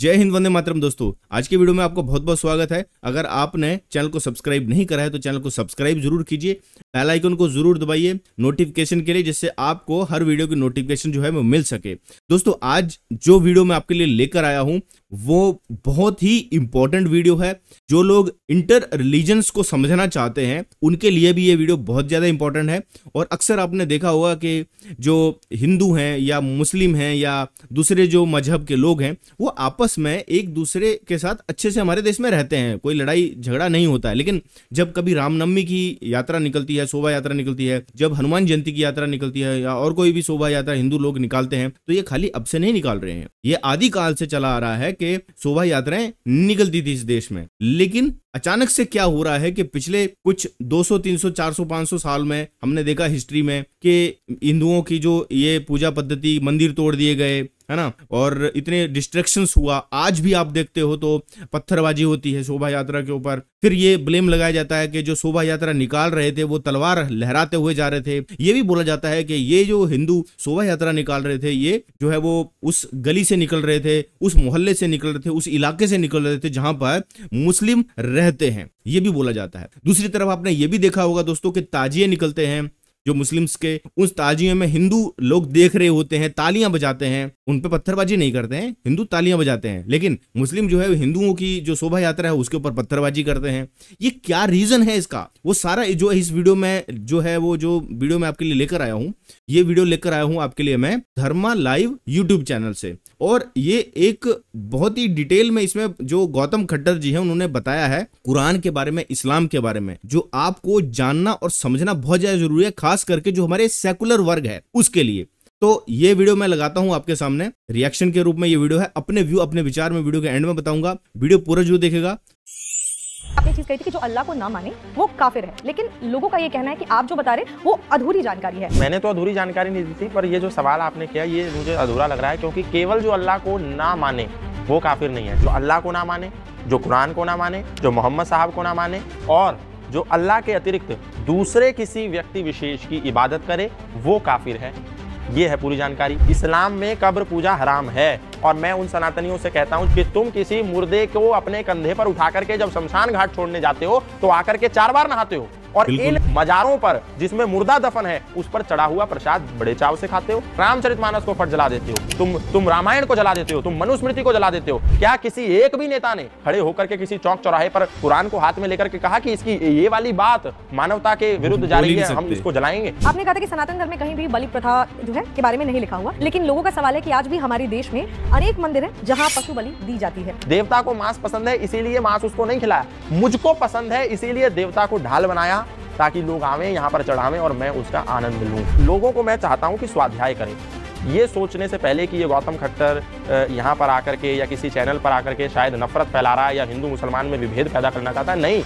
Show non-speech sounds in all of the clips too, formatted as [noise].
जय हिंद वंदे मातरम दोस्तों आज के वीडियो में आपका बहुत बहुत स्वागत है अगर आपने चैनल को सब्सक्राइब नहीं करा है तो चैनल को सब्सक्राइब जरूर कीजिए पहला आइकन को जरूर दबाइए नोटिफिकेशन के लिए जिससे आपको हर वीडियो की नोटिफिकेशन जो है वो मिल सके दोस्तों आज जो वीडियो मैं आपके लिए लेकर आया हूँ वो बहुत ही इंपॉर्टेंट वीडियो है जो लोग इंटर रिलीजन्स को समझना चाहते हैं उनके लिए भी ये वीडियो बहुत ज़्यादा इंपॉर्टेंट है और अक्सर आपने देखा होगा कि जो हिंदू हैं या मुस्लिम हैं या दूसरे जो मजहब के लोग हैं वो आपस में एक दूसरे के साथ अच्छे से हमारे देश में रहते हैं कोई लड़ाई झगड़ा नहीं होता है लेकिन जब कभी रामनवमी की यात्रा निकलती है शोभा यात्रा निकलती है जब हनुमान जयंती की यात्रा निकलती है या और कोई भी शोभा यात्रा हिंदू लोग निकालते हैं तो ये खाली अब से नहीं निकाल रहे हैं ये आदिकाल से चला आ रहा है के शोभा यात्राएं निकलती थी इस देश में लेकिन अचानक से क्या हो रहा है कि पिछले कुछ 200, 300, 400, 500 साल में हमने देखा हिस्ट्री में कि हिंदुओं की जो ये पूजा पद्धति मंदिर तोड़ दिए गए है ना और इतने डिस्ट्रेक्शन हुआ आज भी आप देखते हो तो पत्थरबाजी होती है शोभा यात्रा के ऊपर फिर ये ब्लेम लगाया जाता है कि जो शोभा यात्रा निकाल रहे थे वो तलवार लहराते हुए जा रहे थे ये भी बोला जाता है कि ये जो हिंदू शोभा यात्रा निकाल रहे थे ये जो है वो उस गली से निकल रहे थे उस मोहल्ले से निकल रहे थे उस इलाके से निकल रहे थे जहां पर मुस्लिम रहते हैं ये भी बोला जाता है दूसरी तरफ आपने ये भी देखा होगा दोस्तों कि ताजिए निकलते हैं जो मुस्लिम्स के उस ताजिए में हिंदू लोग देख रहे होते हैं तालियां बजाते हैं उन पर पत्थरबाजी नहीं करते हैं हिंदू तालियां बजाते हैं लेकिन मुस्लिम जो है हिंदुओं की जो शोभा यात्रा है उसके ऊपर पत्थरबाजी करते हैं ये क्या रीजन है इसका वो सारा जो इस वीडियो में जो है वो जो वीडियो में आपके लिए लेकर आया हूँ ये वीडियो लेकर आया हूँ आपके लिए मैं धर्मा लाइव यूट्यूब चैनल से और ये एक बहुत ही डिटेल में इसमें जो गौतम खट्टर जी है उन्होंने बताया है कुरान के बारे में इस्लाम के बारे में जो आपको जानना और समझना बहुत ज्यादा जरूरी है खास खास करके जो हमारे सेकुलर वर्ग है उसके लिए तो ये वीडियो मैं लगाता हूं आपके सामने रिएक्शन के रूप में ये वीडियो है अपने व्यू अपने विचार में वीडियो के एंड में बताऊंगा वीडियो पूरा जो देखेगा आप एक चीज कही थी कि जो अल्लाह को ना माने वो काफिर है लेकिन लोगों का ये कहना है कि आप जो बता रहे वो अधूरी जानकारी है मैंने तो अधूरी जानकारी नहीं दी थी पर ये जो सवाल आपने किया ये मुझे अधूरा लग रहा है क्योंकि केवल जो अल्लाह को ना माने वो काफिर नहीं है जो अल्लाह को ना माने जो कुरान को ना माने जो मोहम्मद साहब को ना माने और जो अल्लाह के अतिरिक्त दूसरे किसी व्यक्ति विशेष की इबादत करे वो काफिर है ये है पूरी जानकारी इस्लाम में कब्र पूजा हराम है और मैं उन सनातनियों से कहता हूं कि तुम किसी मुर्दे को अपने कंधे पर उठा करके जब शमशान घाट छोड़ने जाते हो तो आकर के चार बार नहाते हो और इन मजारों पर जिसमें मुर्दा दफन है उस पर चढ़ा हुआ प्रसाद बड़े चाव से खाते हो रामचरित मानस को फट जला देते हो तुम तुम रामायण को जला देते हो तुम मनुस्मृति को जला देते हो क्या किसी एक भी नेता ने खड़े होकर के किसी चौक चौराहे पर कुरान को हाथ में लेकर के कहा कि इसकी ये वाली बात मानवता के विरुद्ध जा रही है हम इसको जलाएंगे आपने कहा था कि सनातन धर्म में कहीं भी बलि प्रथा जो है के बारे में नहीं लिखा हुआ लेकिन लोगों का सवाल है की आज भी हमारे देश में अनेक मंदिर है जहाँ पशु बलि दी जाती है देवता को मांस पसंद है इसीलिए मांस उसको नहीं खिलाया मुझको पसंद है इसीलिए देवता को ढाल बनाया ताकि लोग आवें यहाँ पर चढ़ावें और मैं उसका आनंद लूँ लोगों को मैं चाहता हूँ कि स्वाध्याय करें ये सोचने से पहले कि ये गौतम खट्टर यहाँ पर आकर के या किसी चैनल पर आकर के शायद नफरत फैला रहा है या हिंदू मुसलमान में विभेद पैदा करना चाहता है नहीं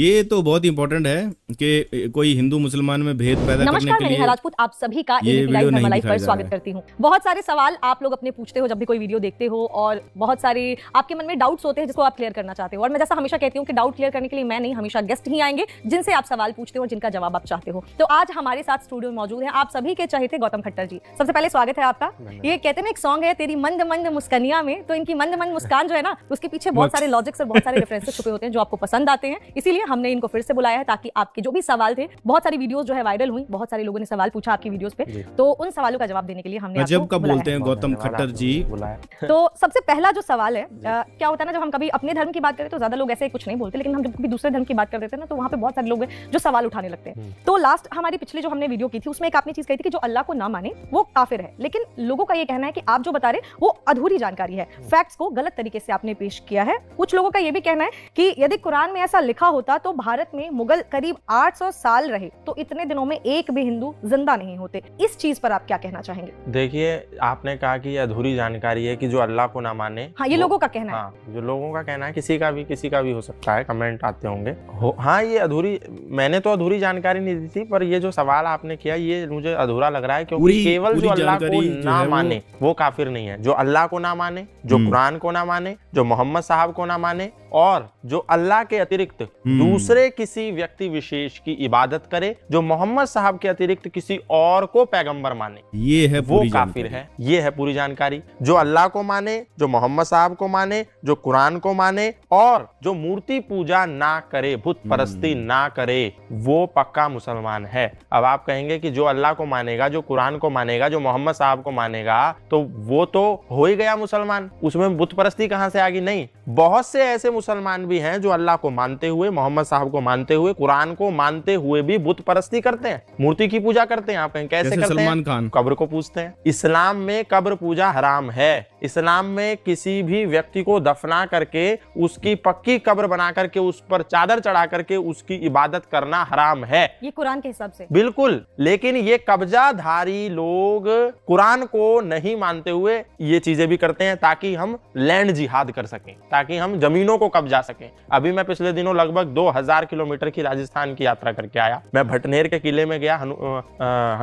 ये तो बहुत इंपॉर्टेंट है कि कोई हिंदू मुसलमान में भेद पैदा करने के लिए राजपूत आप सभी का ये वीडियो नहीं लाइफ पर स्वागत करती हूँ बहुत सारे सवाल आप लोग अपने पूछते हो जब भी कोई वीडियो देखते हो और बहुत सारे आपके मन में डाउट्स होते हैं जिसको आप क्लियर करना चाहते हो और मैं जैसा हमेशा कहती हूँ कि डाउट क्लियर करने के लिए मैं नहीं हमेशा गेस्ट ही आएंगे जिनसे आप सवाल पूछते हो जिनका जवाब आप चाहते हो तो आज हमारे साथ स्टूडियो में मौजूद है आप सभी के चाहे गौतम खट्टर जी सबसे पहले स्वागत है आपका ये कहते हैं एक सॉन्ग है तेरी मंद मंद मुस्कनिया में तो इनकी मंद मंद मुस्कान जो है ना उसके पीछे बहुत सारे लॉजिक्स और बहुत सारे रेफरेंसेस छुपे होते हैं जो आपको पसंद आते हैं इसीलिए लिए हमने इनको फिर से बुलाया है ताकि आपके जो भी सवाल थे बहुत सारी वीडियोस जो है वायरल हुई बहुत सारे लोगों ने सवाल पूछा आपकी वीडियोस पे तो उन सवालों का जवाब देने के लिए हमने जब बोलते हैं गौतम खट्टर जी [laughs] तो सबसे पहला जो सवाल है क्या होता है ना जब हम कभी अपने धर्म की बात करें तो ज्यादा लोग ऐसे कुछ नहीं बोलते लेकिन हम जब कभी दूसरे धर्म की बात कर देते हैं ना तो वहाँ पे बहुत सारे लोग जो सवाल उठाने लगते हैं हम्म। तो लास्ट हमारी पिछले जो हमने वीडियो की थी उसमें एक आपने चीज कही थी कि जो अल्लाह को ना माने वो काफिर है लेकिन लोगों का ये कहना है कि आप जो बता रहे वो अधूरी जानकारी है फैक्ट्स हम्म। को गलत तरीके से आपने पेश किया है कुछ लोगों का ये भी कहना है कि यदि कुरान में ऐसा लिखा होता होता तो भारत में मुगल करीब 800 साल रहे तो इतने दिनों में एक भी हिंदू जिंदा नहीं होते इस चीज पर आप क्या कहना चाहेंगे देखिए आपने कहा कि अधूरी जानकारी है कि जो अल्लाह को ना माने हाँ ये लोगों का कहना हाँ, है जो लोगों का कहना है किसी का भी किसी का भी हो सकता है कमेंट आते होंगे हो, हाँ ये अधूरी मैंने तो अधूरी जानकारी नहीं दी थी पर ये जो सवाल आपने किया ये मुझे अधूरा लग रहा है क्योंकि केवल जो अल्लाह को ना माने वो काफिर नहीं है जो अल्लाह को ना माने जो हम्म। कुरान को ना माने जो मोहम्मद साहब को ना माने और जो अल्लाह के अतिरिक्त हम्म। दूसरे किसी व्यक्ति विशेष की इबादत करे जो मोहम्मद साहब के अतिरिक्त किसी और को पैगंबर माने ये है वो काफिर है ये है पूरी जानकारी जो अल्लाह को माने जो मोहम्मद साहब को माने जो कुरान को माने और जो मूर्ति पूजा ना करे भूत परस्ती हम्म। ना करे वो पक्का मुसलमान है अब आप कहेंगे कि जो अल्लाह को मानेगा जो कुरान को मानेगा जो मोहम्मद साहब को मानेगा तो वो तो हो ही गया मुसलमान उसमें बुत परस्ती कहां से आ गई नहीं बहुत से ऐसे मुसलमान भी हैं जो अल्लाह को मानते हुए मोहम्मद मोहम्मद साहब को मानते हुए कुरान को मानते हुए भी बुत परस्ती करते हैं मूर्ति की पूजा करते हैं आप कहें कैसे करते हैं कब्र को पूछते हैं इस्लाम में कब्र पूजा हराम है इस्लाम में किसी भी व्यक्ति को दफना करके उसकी पक्की कब्र बना करके उस पर चादर चढ़ा करके उसकी इबादत करना हराम है ये कुरान के हिसाब से बिल्कुल लेकिन ये कब्जाधारी लोग कुरान को नहीं मानते हुए ये चीजें भी करते हैं ताकि हम लैंड जिहाद कर सकें ताकि हम जमीनों को कब्जा सकें अभी मैं पिछले दिनों लगभग दो किलोमीटर की राजस्थान की यात्रा करके आया मैं भटनेर के किले में गया हनु,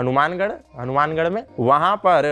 हनुमानगढ़ हनुमानगढ़ में वहां पर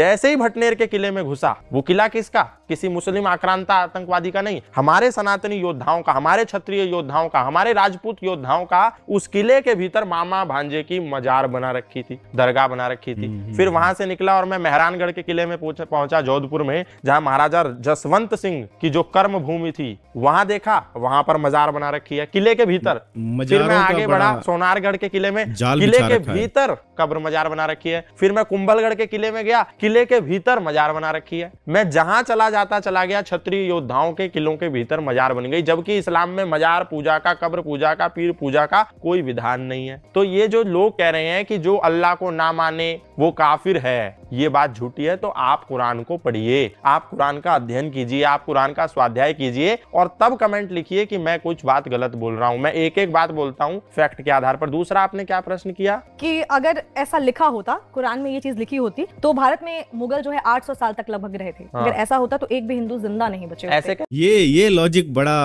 जैसे ही भटनेर के किले में घुसा वो किला किसका किसी मुस्लिम आक्रांता आतंकवादी का नहीं हमारे सनातनी योद्धाओं का हमारे क्षत्रिय योद्धाओं का हमारे राजपूत योद्धाओं का उस किले के भीतर मामा भांजे की मजार बना रखी थी दरगाह बना रखी थी हम्म, फिर हम्म। वहां से निकला और मैं मेहरानगढ़ के किले में पहुंचा जोधपुर में जहां महाराजा जसवंत सिंह की जो कर्म भूमि थी वहां देखा वहां पर मजार बना रखी है किले के भीतर फिर मैं आगे बढ़ा सोनारगढ़ के किले में किले के भीतर कब्र मजार बना रखी है फिर मैं कुंभलगढ़ के किले में गया किले के भीतर मजार बना रखी है मैं जहां चला जा जाता चला गया क्षत्रिय योद्धाओं के किलों के भीतर मजार बन गई जबकि इस्लाम में मजार पूजा का कब्र पूजा का पीर पूजा का कोई विधान नहीं है तो ये जो लोग कह रहे हैं कि जो अल्लाह को ना माने वो काफिर है ये बात झूठी है तो आप कुरान को पढ़िए आप कुरान का अध्ययन कीजिए आप कुरान का स्वाध्याय कीजिए और तब कमेंट लिखिए कि मैं कुछ बात गलत बोल रहा हूँ मैं एक एक बात बोलता हूँ फैक्ट के आधार पर दूसरा आपने क्या प्रश्न किया कि अगर ऐसा लिखा होता कुरान में ये चीज लिखी होती तो भारत में मुगल जो है सौ साल तक लगभग रहे थे हाँ। अगर ऐसा होता तो एक भी हिंदू जिंदा नहीं बचे ऐसे ये ये लॉजिक बड़ा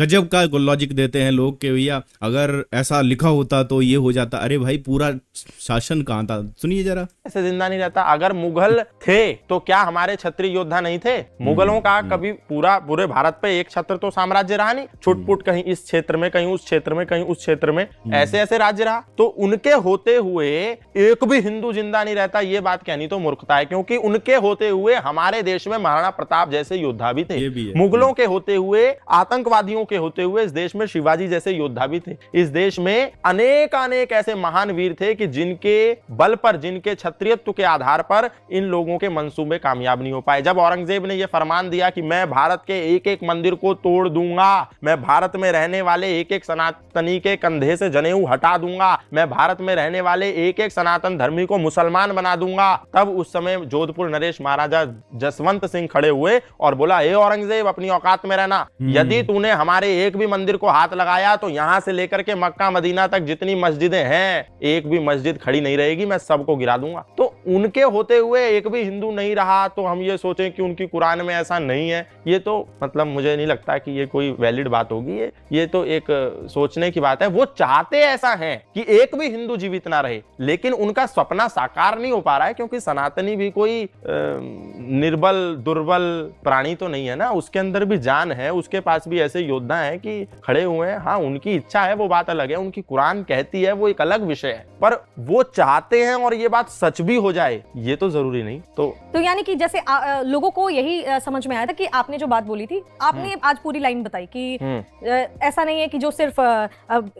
गजब का लॉजिक देते हैं लोग के भैया अगर ऐसा लिखा होता तो ये हो जाता अरे भाई पूरा शासन कहाँ था सुनिए जरा ऐसे जिंदा नहीं रहता था अगर मुगल थे तो क्या हमारे छत्री योद्धा नहीं थे हम्म। मुगलों का हम्म। कभी पूरा पूरे भारत पे एक छत्र तो साम्राज्य रहा नहीं छुटपुट हम्म। कहीं इस क्षेत्र में कहीं उस क्षेत्र में कहीं उस क्षेत्र में ऐसे ऐसे राज्य रहा तो उनके होते हुए एक भी हिंदू जिंदा नहीं रहता ये बात कहनी तो मूर्खता है क्योंकि उनके होते हुए हमारे देश में महाराणा प्रताप जैसे योद्धा भी थे मुगलों के होते हुए आतंकवादियों के होते हुए इस देश में शिवाजी जैसे योद्धा भी थे इस देश में अनेक अनेक ऐसे महान वीर थे कि जिनके बल पर जिनके क्षत्रियत्व के आधार आधार पर इन लोगों के मंसूबे कामयाब नहीं हो पाए जब औरंगजेब ने यह फरमान दिया कि मैं भारत के एक एक मंदिर को तोड़ दूंगा मैं भारत में रहने वाले एक एक सनातनी के कंधे से जनेऊ हटा दूंगा मैं भारत में रहने वाले एक एक सनातन धर्मी को मुसलमान बना दूंगा तब उस समय जोधपुर नरेश महाराजा जसवंत सिंह खड़े हुए और बोला हे औरंगजेब अपनी औकात में रहना हम्म। यदि तूने हमारे एक भी मंदिर को हाथ लगाया तो यहाँ से लेकर के मक्का मदीना तक जितनी मस्जिदें हैं एक भी मस्जिद खड़ी नहीं रहेगी मैं सबको गिरा दूंगा तो उन उनके होते हुए एक भी हिंदू नहीं रहा तो हम ये सोचें कि उनकी कुरान में ऐसा नहीं है ये तो मतलब मुझे नहीं लगता कि ये कोई वैलिड बात होगी ये ये तो एक सोचने की बात है वो चाहते ऐसा है कि एक भी हिंदू जीवित ना रहे लेकिन उनका सपना साकार नहीं हो पा रहा है क्योंकि सनातनी भी कोई निर्बल दुर्बल प्राणी तो नहीं है ना उसके अंदर भी जान है उसके पास भी ऐसे योद्धा है कि खड़े हुए हैं हाँ उनकी इच्छा है वो बात अलग है उनकी कुरान कहती है वो एक अलग विषय है पर वो चाहते हैं और ये बात सच भी हो जाए ये तो जरूरी नहीं तो तो यानी कि जैसे आ, लोगों को यही समझ में आया था कि आपने जो बात बोली थी आपने हम्म। आज पूरी लाइन बताई कि हम्म। ऐसा नहीं है कि जो सिर्फ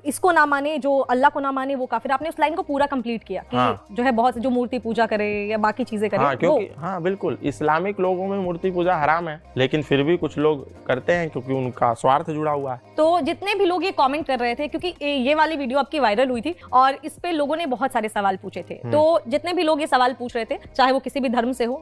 इसको ना माने जो अल्लाह को ना माने वो काफिर आपने उस लाइन को पूरा कंप्लीट किया कि हाँ। जो है बहुत जो मूर्ति पूजा करे या बाकी चीजें करे हाँ, क्योंकि हाँ बिल्कुल इस्लामिक लोगों में मूर्ति पूजा हराम है लेकिन फिर भी कुछ लोग करते हैं क्योंकि उनका स्वार्थ जुड़ा हुआ है तो जितने भी लोग ये कॉमेंट कर रहे थे क्योंकि ये वाली वीडियो आपकी वायरल हुई थी और इस पे लोगों ने बहुत सारे सवाल पूछे थे हम्म। तो जितने भी लोग ये सवाल पूछ पूछ रहे थे चाहे वो किसी भी धर्म से हो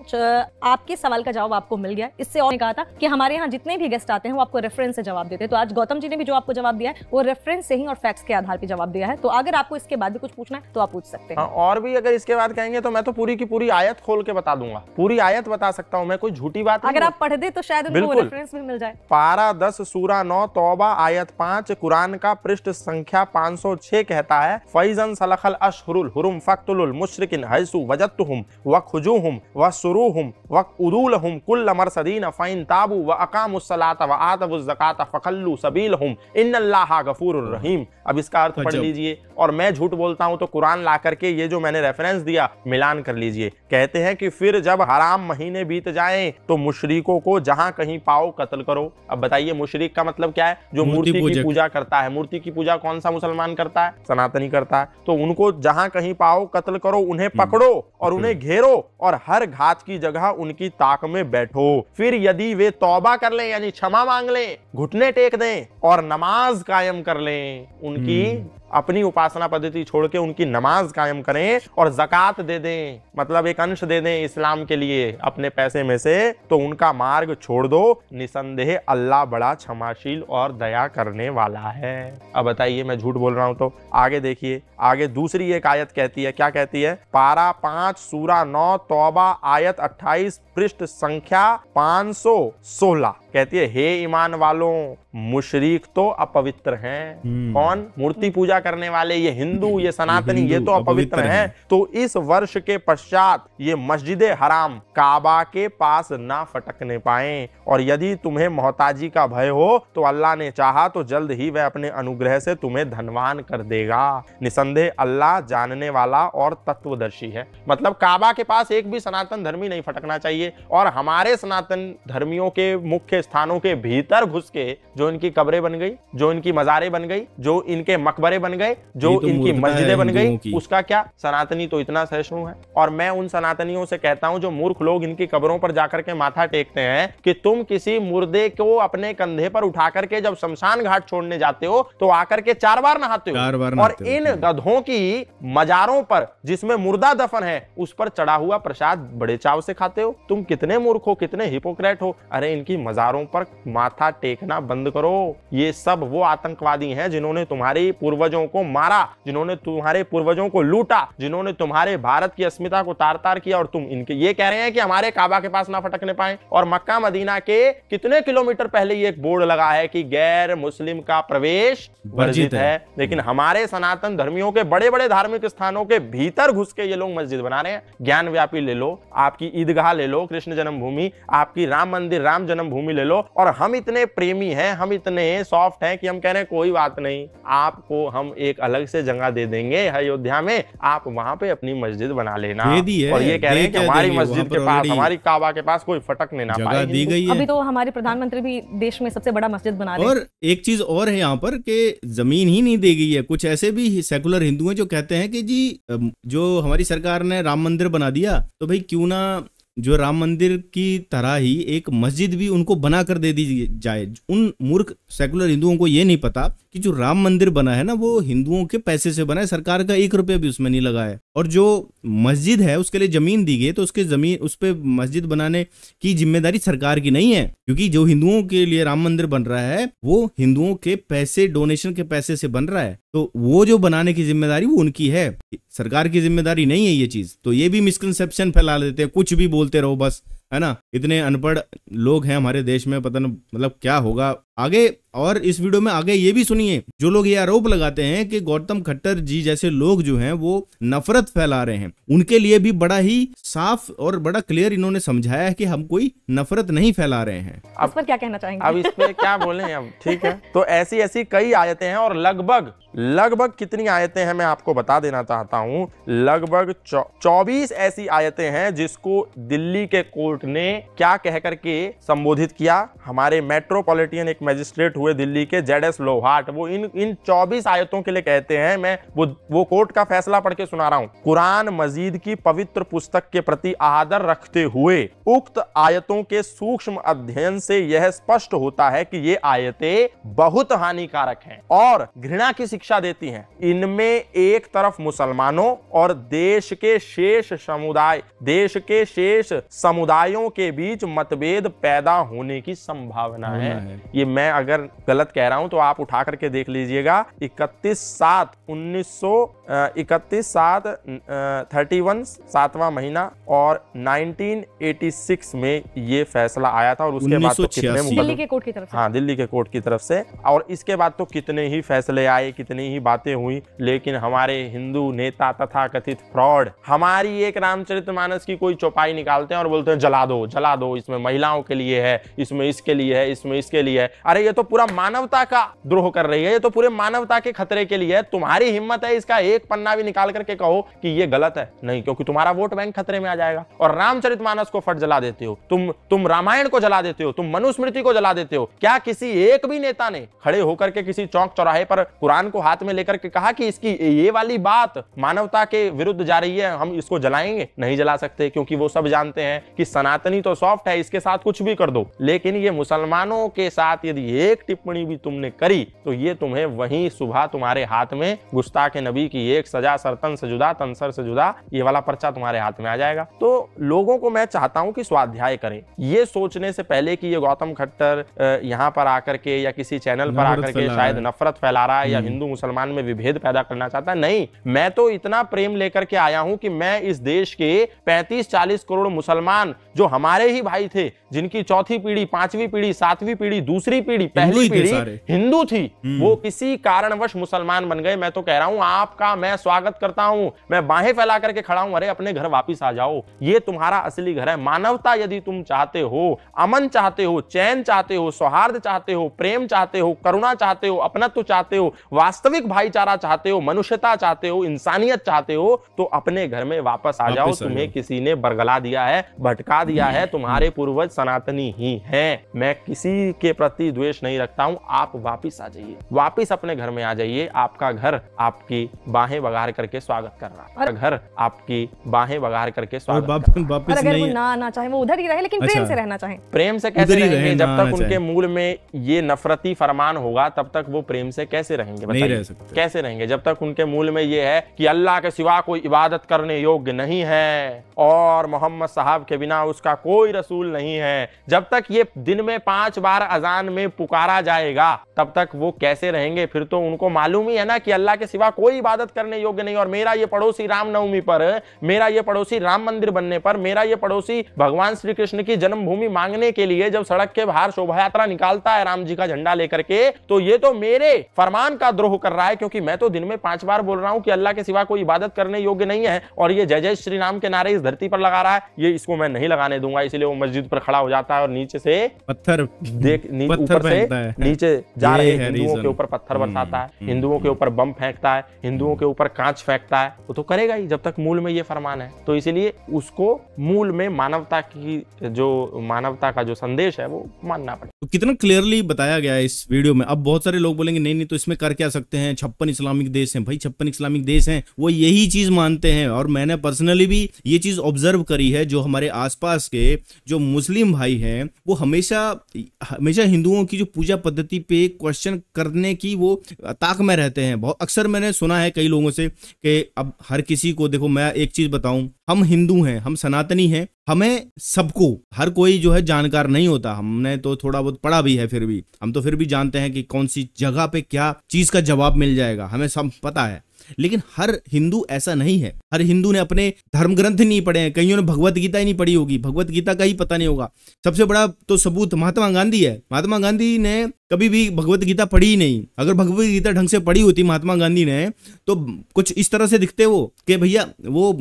आपके सवाल का जवाब आपको मिल गया इससे और कहा था कि हमारे यहाँ जितने भी गेस्ट आते हैं वो आपको रेफरेंस से जवाब देते हैं तो आज गौतम जी ने भी जो आपको जवाब दिया है वो रेफरेंस से ही और फैक्ट्स के आधार पर जवाब दिया है तो अगर आपको इसके बाद भी कुछ पूछना है तो आप पूछ सकते हैं हाँ, और भी अगर इसके बाद कहेंगे तो मैं तो पूरी की पूरी आयत खोल के बता दूंगा पूरी आयत बता सकता हूँ मैं कोई झूठी बात अगर आप पढ़ दे तो शायद उनको रेफरेंस भी मिल जाए पारा दस सूरा नौ तोबा आयत पांच कुरान का पृष्ठ संख्या 506 कहता है फैजन सलखल अशहरुल हुरुम फक्तुल मुशरकिन हैसु वजत्तु हम व खुजू हम व सुरू हम व उदूल हम कुल मरसदीन फ़ैन ताबू व अकामसलात व आतबुज़क़ात फ़कल्लू सबील हम इन अल्लाह रहीम अब इसका अर्थ पढ़ लीजिए और मैं झूठ बोलता हूँ तो कुरान ला करके ये जो मैंने रेफरेंस दिया मिलान कर लीजिए कहते हैं कि फिर जब हराम महीने बीत जाए तो मुशरिकों को जहाँ कहीं पाओ कत्ल करो अब बताइए मुशरिक का मतलब क्या है जो मूर्ति की पूजा करता है मूर्ति की पूजा कौन सा मुसलमान करता है सनातनी करता है तो उनको जहाँ कहीं पाओ कत्ल करो उन्हें पकड़ो और उन्हें घेरो और हर घात की जगह उनकी ताक में बैठो फिर यदि वे तौबा कर लें यानी क्षमा मांग लें घुटने टेक दें और नमाज कायम कर लें उनकी हम्म। अपनी उपासना पद्धति छोड़ के उनकी नमाज कायम करें और जकत दे दें मतलब एक अंश दे दें इस्लाम के लिए अपने पैसे में से तो उनका मार्ग छोड़ दो निसंदेह अल्लाह बड़ा क्षमाशील और दया करने वाला है अब बताइए मैं झूठ बोल रहा हूँ तो आगे देखिए आगे दूसरी एक आयत कहती है क्या कहती है पारा पांच सूरा नौ तोबा आयत अट्ठाईस पृष्ठ संख्या पांच सौ सोलह कहती है हे ईमान वालों मुशरिक तो अपवित्र हैं हम्म। कौन मूर्ति पूजा करने वाले ये हिंदू ये सनातनी ये तो अपवित्र हैं है। तो इस वर्ष के पश्चात ये मस्जिद हराम काबा के पास ना फटकने पाए और यदि तुम्हें मोहताजी का भय हो तो अल्लाह ने चाहा तो जल्द ही वह अपने अनुग्रह से तुम्हें धनवान कर देगा निसंदेह अल्लाह जानने वाला और तत्वदर्शी है मतलब काबा के पास एक भी सनातन धर्मी नहीं फटकना चाहिए और हमारे सनातन धर्मियों के मुख्य स्थानों के भीतर घुस के जो इनकी कब्रें बन गई जो इनकी मजारे बन गई जो इनके मकबरे बन गए जो तो इनकी मस्जिदें बन गई उसका क्या सनातनी तो इतना सहिष्णु है और मैं उन सनातनियों से कहता हूँ जो मूर्ख लोग इनकी कब्रों पर जाकर के माथा टेकते हैं कि तुम किसी मुर्दे को अपने कंधे पर उठा करके जब शमशान घाट छोड़ने जाते हो तो आकर के चार बार नहाते हो और इन गधों की मजारों पर जिसमें मुर्दा दफन है उस पर चढ़ा हुआ प्रसाद बड़े चाव से खाते हो तुम कितने मूर्ख हो कितने हिपोक्रेट हो अरे इनकी मजार विचारों पर माथा टेकना बंद करो ये सब वो आतंकवादी हैं जिन्होंने तुम्हारे पूर्वजों को मारा जिन्होंने तुम्हारे पूर्वजों को लूटा जिन्होंने तुम्हारे भारत की अस्मिता को तार तार किया और तुम इनके ये कह रहे हैं कि हमारे काबा के पास ना फटकने पाए और मक्का मदीना के कितने किलोमीटर पहले ये एक बोर्ड लगा है कि गैर मुस्लिम का प्रवेश वर्जित है लेकिन हमारे सनातन धर्मियों के बड़े बड़े धार्मिक स्थानों के भीतर घुस के ये लोग मस्जिद बना रहे हैं ज्ञान व्यापी ले लो आपकी ईदगाह ले लो कृष्ण जन्मभूमि आपकी राम मंदिर राम जन्मभूमि ले लो और हम इतने प्रेमी हैं हम इतने सॉफ्ट हैं कि हम कह रहे हैं कोई बात नहीं आपको हम एक अलग से जगह दे देंगे अयोध्या में आप वहां पे अपनी मस्जिद बना लेना और ये कह रहे हैं कि हमारी मस्जिद के पास हमारी काबा के पास कोई फटक नहीं ना पाए दी गई अभी तो हमारे प्रधानमंत्री भी देश में सबसे बड़ा मस्जिद बना रहे और एक चीज और है यहाँ पर के जमीन ही नहीं दी गई है कुछ ऐसे भी सेकुलर हिंदू हैं जो कहते हैं कि जी जो हमारी सरकार ने राम मंदिर बना दिया तो भाई क्यों ना जो राम मंदिर की तरह ही एक मस्जिद भी उनको बना कर दे दी जाए उन मूर्ख सेकुलर हिंदुओं को ये नहीं पता कि जो राम मंदिर बना है ना वो हिंदुओं के पैसे से बना है सरकार का एक रुपया भी उसमें नहीं लगा है और जो मस्जिद है उसके लिए जमीन दी गई तो उसके जमीन उस पर मस्जिद बनाने की जिम्मेदारी सरकार की नहीं है क्योंकि जो हिंदुओं के लिए राम मंदिर बन रहा है वो हिंदुओं के पैसे डोनेशन के पैसे से बन रहा है तो वो जो बनाने की जिम्मेदारी वो उनकी है सरकार की जिम्मेदारी नहीं है ये चीज़ तो ये भी मिसकनसेप्शन फैला देते हैं कुछ भी बोलते रहो बस है ना इतने अनपढ़ लोग हैं हमारे देश में पता नहीं मतलब क्या होगा आगे और इस वीडियो में आगे ये भी सुनिए जो लोग ये आरोप लगाते हैं कि गौतम खट्टर जी जैसे लोग जो हैं वो नफरत फैला रहे हैं उनके लिए भी बड़ा ही साफ और बड़ा क्लियर इन्होंने समझाया है कि हम कोई नफरत नहीं फैला रहे हैं अब पर क्या कहना चाहेंगे अब इस पर क्या बोले अब ठीक है तो ऐसी ऐसी कई आयतें हैं और लगभग लगभग कितनी आयतें हैं मैं आपको बता देना चाहता हूँ लगभग चौबीस ऐसी आयतें हैं जिसको दिल्ली के कोर्ट कोर्ट ने क्या कहकर के संबोधित किया हमारे मेट्रोपॉलिटियन एक मजिस्ट्रेट हुए दिल्ली के जेड एस लोहाट वो इन इन 24 आयतों के लिए कहते हैं मैं वो वो कोर्ट का फैसला पढ़ के सुना रहा हूँ कुरान मजीद की पवित्र पुस्तक के प्रति आदर रखते हुए उक्त आयतों के सूक्ष्म अध्ययन से यह स्पष्ट होता है कि ये आयतें बहुत हानिकारक हैं और घृणा की शिक्षा देती हैं इनमें एक तरफ मुसलमानों और देश के शेष समुदाय देश के शेष समुदाय समुदायों के बीच मतभेद पैदा होने की संभावना है।, है ये मैं अगर गलत कह रहा हूं तो आप उठा करके देख लीजिएगा इकतीस सात उन्नीस इकतीस सात थर्टी वन सातवा महीना और 1986 में ये फैसला आया था और उसके बाद तो कितने दिल्ली के कोर्ट की तरफ से हाँ दिल्ली के कोर्ट की तरफ से और इसके बाद तो कितने ही फैसले आए कितनी ही बातें हुई लेकिन हमारे हिंदू नेता तथा कथित फ्रॉड हमारी एक मानस की कोई चौपाई निकालते हैं और बोलते हैं जला दो जला दो इसमें महिलाओं के लिए है इसमें इसके लिए है इसमें इसके लिए है अरे ये तो पूरा मानवता का द्रोह कर रही है ये तो पूरे मानवता के खतरे के लिए है तुम्हारी हिम्मत है इसका एक एक पन्ना भी निकाल करके कहो कि ये गलत है नहीं क्योंकि तुम्हारा वोट बैंक खतरे में आ जाएगा और रामचरित मानस को फट जला देते हो तुम तुम रामायण को जला देते हो तुम मनुस्मृति को जला देते हो क्या किसी एक भी नेता ने खड़े होकर के किसी चौक चौराहे पर कुरान को हाथ में लेकर के कहा कि इसकी ये वाली बात मानवता के विरुद्ध जा रही है हम इसको जलाएंगे नहीं जला सकते क्योंकि वो सब जानते हैं कि सनातनी तो सॉफ्ट है इसके साथ कुछ भी कर दो लेकिन ये मुसलमानों के साथ यदि एक टिप्पणी भी तुमने करी तो ये तुम्हें वही सुबह तुम्हारे हाथ में गुस्ताख नबी की एक सजा सरतन से जुदा तनसर से जुदा ये वाला पर्चा तुम्हारे हाथ में आ जाएगा तो लोगों को मैं चाहता हूँ कि स्वाध्याय करें ये सोचने से पहले कि ये गौतम खट्टर यहाँ पर आकर के या किसी चैनल पर आकर के शायद नफरत फैला रहा है या हम्म। हिंदू मुसलमान में विभेद पैदा करना चाहता है नहीं मैं तो इतना प्रेम लेकर के आया हूँ कि मैं इस देश के पैंतीस चालीस करोड़ मुसलमान जो हमारे ही भाई थे जिनकी चौथी पीढ़ी पांचवी पीढ़ी सातवीं पीढ़ी दूसरी पीढ़ी पहली पीढ़ी हिंदू थी वो किसी कारणवश मुसलमान बन गए मैं तो कह रहा हूं आपका मैं स्वागत करता हूं मैं बाहें फैला करके खड़ा हूं अरे अपने घर वापिस आ जाओ ये तुम्हारा असली घर है मानवता यदि तुम चाहते हो अमन चाहते हो चैन चाहते हो सौहार्द चाहते हो प्रेम चाहते हो करुणा चाहते हो अपनत्व चाहते हो वास्तविक भाईचारा चाहते हो मनुष्यता चाहते हो इंसानियत चाहते हो तो अपने घर में वापस आ जाओ तुम्हें किसी ने बरगला दिया है भटका दिया है तुम्हारे पूर्वज सनातनी ही हैं मैं किसी के प्रति द्वेष नहीं रखता हूँ आप वापिस आ जाइए वापिस अपने घर में आ जाइए आपका घर आपकी बाहें बघार करके स्वागत कर रहा है घर आपकी बाहें बघार करके स्वागत वाप, वापिस अगर नहीं वो ना आना चाहे वो उधर ही रहे लेकिन प्रेम अच्छा। से रहना चाहे प्रेम से कैसे रहेंगे जब तक उनके मूल में ये नफरती फरमान होगा तब तक वो प्रेम से कैसे रहेंगे कैसे रहेंगे जब तक उनके मूल में ये है कि अल्लाह के सिवा कोई इबादत करने योग्य नहीं है और मोहम्मद साहब के बिना उसका कोई रसूल नहीं है हैं जब तक ये दिन में पांच बार अजान में पुकारा जाएगा तब तक वो कैसे रहेंगे फिर तो उनको मालूम ही है ना कि अल्लाह के सिवा कोई इबादत करने योग्य नहीं और मेरा ये पड़ोसी रामनवमी पर मेरा ये पड़ोसी राम मंदिर बनने पर मेरा ये पड़ोसी भगवान श्री कृष्ण की जन्मभूमि मांगने के लिए जब सड़क के बाहर शोभा यात्रा निकालता है राम जी का झंडा लेकर के तो ये तो मेरे फरमान का द्रोह कर रहा है क्योंकि मैं तो दिन में पांच बार बोल रहा हूँ कि अल्लाह के सिवा कोई इबादत करने योग्य नहीं है और ये जय जय श्री राम के नारे इस धरती पर लगा रहा है ये इसको मैं नहीं लगाने दूंगा इसलिए वो मस्जिद पर खड़ा खड़ा हो जाता है और नीचे से पत्थर देख ऊपर से नीचे जा रहे हिंदुओं के ऊपर पत्थर बरसाता है हिंदुओं के हम्म, हम्म, हम्म। ऊपर बम फेंकता है हिंदुओं के ऊपर कांच फेंकता है वो तो करेगा ही जब तक मूल में ये फरमान है तो इसीलिए उसको मूल में मानवता की जो मानवता का जो संदेश है वो मानना पड़ेगा तो कितना क्लियरली बताया गया है इस वीडियो में अब बहुत सारे लोग बोलेंगे नहीं नहीं तो इसमें कर क्या सकते हैं छप्पन इस्लामिक देश हैं भाई छप्पन इस्लामिक देश हैं वो यही चीज मानते हैं और मैंने पर्सनली भी ये चीज ऑब्जर्व करी है जो हमारे आसपास के जो मुस्लिम मुस्लिम भाई हैं वो हमेशा हमेशा हिंदुओं की जो पूजा पद्धति पे क्वेश्चन करने की वो ताक में रहते हैं बहुत अक्सर मैंने सुना है कई लोगों से कि अब हर किसी को देखो मैं एक चीज़ बताऊं हम हिंदू हैं हम सनातनी हैं हमें सबको हर कोई जो है जानकार नहीं होता हमने तो थोड़ा बहुत पढ़ा भी है फिर भी हम तो फिर भी जानते हैं कि कौन सी जगह पे क्या चीज़ का जवाब मिल जाएगा हमें सब पता है लेकिन हर हिंदू ऐसा नहीं है हर हिंदू ने अपने धर्म ग्रंथ नहीं पढ़े हैं कईयों ने भगवत गीता ही नहीं पढ़ी होगी भगवत गीता का ही पता नहीं होगा सबसे बड़ा तो सबूत महात्मा गांधी है महात्मा गांधी ने कभी भी भगवत गीता पढ़ी ही नहीं अगर भगवत गीता ढंग से पढ़ी होती महात्मा गांधी ने तो कुछ इस तरह से दिखते वो कि भैया वो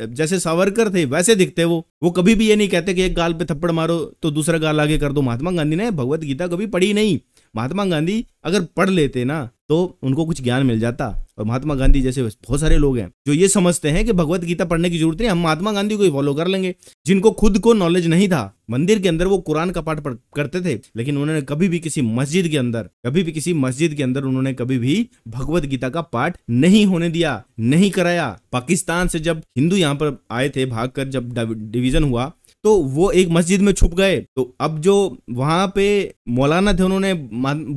जैसे सावरकर थे वैसे दिखते वो वो कभी भी ये नहीं कहते कि एक गाल पे थप्पड़ मारो तो दूसरा गाल आगे कर दो महात्मा गांधी ने भगवत गीता कभी पढ़ी नहीं महात्मा गांधी अगर पढ़ लेते ना तो उनको कुछ ज्ञान मिल जाता और महात्मा गांधी जैसे बहुत सारे लोग हैं जो ये समझते हैं कि भगवत गीता पढ़ने की जरूरत नहीं हम महात्मा गांधी को ही फॉलो कर लेंगे जिनको खुद को नॉलेज नहीं था मंदिर के अंदर वो कुरान का पाठ करते थे लेकिन उन्होंने कभी भी किसी मस्जिद के अंदर कभी भी किसी मस्जिद के अंदर उन्होंने कभी भी भगवत गीता का पाठ नहीं होने दिया नहीं कराया पाकिस्तान से जब हिंदू यहाँ पर आए थे भाग जब डिविजन हुआ तो वो एक मस्जिद में छुप गए तो अब जो वहां पे मौलाना थे उन्होंने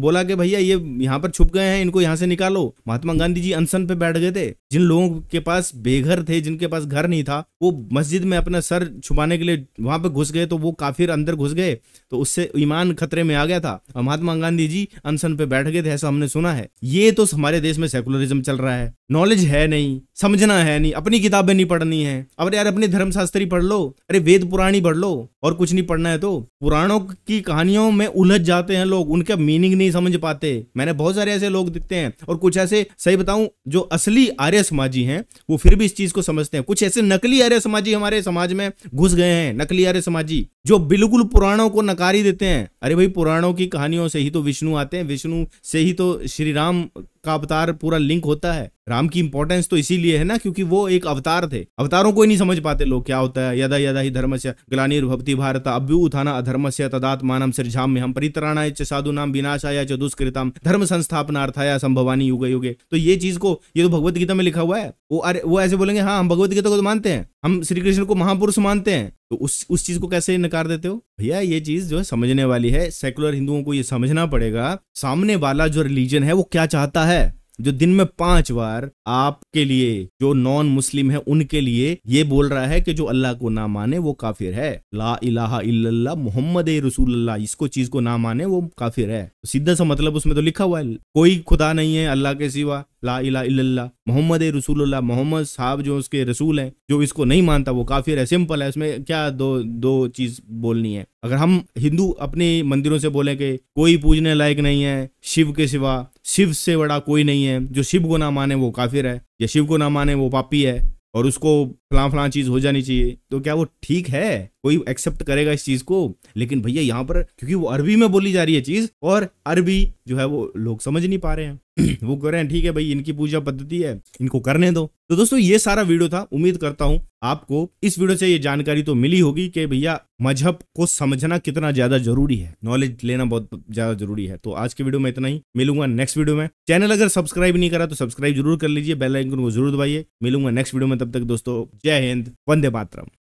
बोला कि भैया ये यहाँ पर छुप गए हैं इनको यहाँ से निकालो महात्मा गांधी जी अनशन पे बैठ गए थे जिन लोगों के पास बेघर थे जिनके पास घर नहीं था वो मस्जिद में अपना सर छुपाने के लिए वहां पे घुस गए तो वो काफिर अंदर घुस गए तो उससे ईमान खतरे में आ गया था और महात्मा गांधी जी अनशन पे बैठ गए थे ऐसा हमने सुना है ये तो हमारे देश में सेकुलरिज्म चल रहा है नॉलेज है नहीं समझना है नहीं अपनी किताबें नहीं पढ़नी है अब यार अपने धर्मशास्त्री पढ़ लो अरे वेद पुराणी कहानी पढ़ लो और कुछ नहीं पढ़ना है तो पुराणों की कहानियों में उलझ जाते हैं लोग उनका मीनिंग नहीं समझ पाते मैंने बहुत सारे ऐसे लोग दिखते हैं और कुछ ऐसे सही बताऊं जो असली आर्य समाजी हैं वो फिर भी इस चीज को समझते हैं कुछ ऐसे नकली आर्य समाजी हमारे समाज में घुस गए हैं नकली आर्य समाजी जो बिल्कुल पुराणों को नकारी देते हैं अरे भाई पुराणों की कहानियों से ही तो विष्णु आते हैं विष्णु से ही तो श्री राम का अवतार पूरा लिंक होता है राम की इंपॉर्टेंस तो इसीलिए है ना क्योंकि वो एक अवतार थे अवतारों को ही नहीं समझ पाते लोग क्या होता है यदा यदा ही धर्म से ग्लानी भक्ति भारत अभ्युथाना अधर्म से तदात्मान सिरझाम में हम परितराणाय च साधु नाम विनाशाया च दुष्कृताम धर्म संस्थापनार्थाया संभवानी युग युगे तो ये चीज को ये तो भगवत गीता में लिखा हुआ है वो अरे वो ऐसे बोलेंगे हाँ हम भगवत गीता को तो मानते हैं हम श्री कृष्ण को महापुरुष मानते हैं तो उस उस चीज को कैसे नकार देते हो भैया ये चीज जो है समझने वाली है सेकुलर हिंदुओं को ये समझना पड़ेगा सामने वाला जो रिलीजन है वो क्या चाहता है जो दिन में पांच बार आपके लिए जो नॉन मुस्लिम है उनके लिए ये बोल रहा है कि जो अल्लाह को ना माने वो काफिर है ला इलाहा इल्लल्लाह मोहम्मद रसूल इसको चीज को ना माने वो काफिर है तो सीधा सा मतलब उसमें तो लिखा हुआ है कोई खुदा नहीं है अल्लाह के सिवा ला इला इल्लल्लाह मोहम्मद रसूलुल्लाह मोहम्मद साहब जो उसके रसूल है जो इसको नहीं मानता वो काफिर है सिंपल है इसमें क्या दो दो चीज बोलनी है अगर हम हिंदू अपने मंदिरों से बोले कि कोई पूजने लायक नहीं है शिव के सिवा शिव से बड़ा कोई नहीं है जो शिव को ना माने वो काफिर है या शिव को ना माने वो पापी है और उसको फलां फलां चीज हो जानी चाहिए तो क्या वो ठीक है कोई एक्सेप्ट करेगा इस चीज को लेकिन भैया यहाँ पर क्योंकि वो अरबी में बोली जा रही है चीज और अरबी जो है वो लोग समझ नहीं पा रहे हैं [clears throat] वो कह रहे हैं ठीक है भाई इनकी पूजा पद्धति है इनको करने दो तो दोस्तों ये सारा वीडियो था उम्मीद करता हूँ आपको इस वीडियो से ये जानकारी तो मिली होगी कि भैया मजहब को समझना कितना ज्यादा जरूरी है नॉलेज लेना बहुत ज्यादा जरूरी है तो आज के वीडियो में इतना ही मिलूंगा नेक्स्ट वीडियो में चैनल अगर सब्सक्राइब नहीं करा तो सब्सक्राइब जरूर कर लीजिए बेल आइकन को जरूर दबाइए मिलूंगा नेक्स्ट वीडियो में तब तक दोस्तों जय हिंद वंदे मातरम